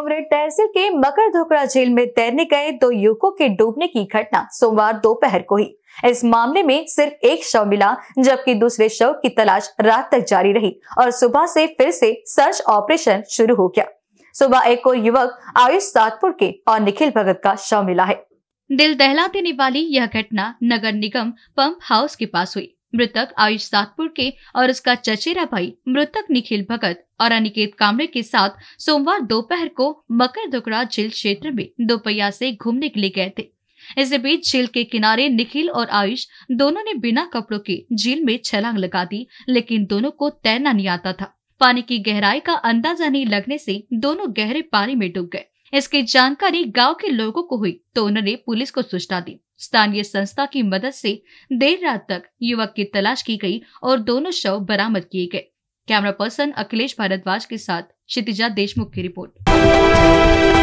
भोंगरे तहसील के मकर धोकरा झील में तैरने गए दो युवकों के डूबने की घटना सोमवार दोपहर को ही इस मामले में सिर्फ एक शव मिला जबकि दूसरे शव की तलाश रात तक जारी रही और सुबह से फिर से सर्च ऑपरेशन शुरू हो गया सुबह एक और युवक आयुष सातपुर के और निखिल भगत का शव मिला है दिल दहला देने वाली यह घटना नगर निगम पंप हाउस के पास हुई मृतक आयुष सातपुर के और उसका चचेरा भाई मृतक निखिल भगत और अनिकेत कामरे के साथ सोमवार दोपहर को मकर दुकड़ा झील क्षेत्र में दोपहिया से घूमने के लिए गए थे इसी बीच झील के किनारे निखिल और आयुष दोनों ने बिना कपड़ों के झील में छलांग लगा दी लेकिन दोनों को तैरना नहीं आता था पानी की गहराई का अंदाजा नहीं लगने से दोनों गहरे पानी में डूब गए इसकी जानकारी गांव के लोगों को हुई तो उन्होंने पुलिस को सूचना दी स्थानीय संस्था की मदद से देर रात तक युवक की तलाश की गई और दोनों शव बरामद किए गए कैमरा पर्सन अखिलेश भारद्वाज के साथ क्षितिजा देशमुख की रिपोर्ट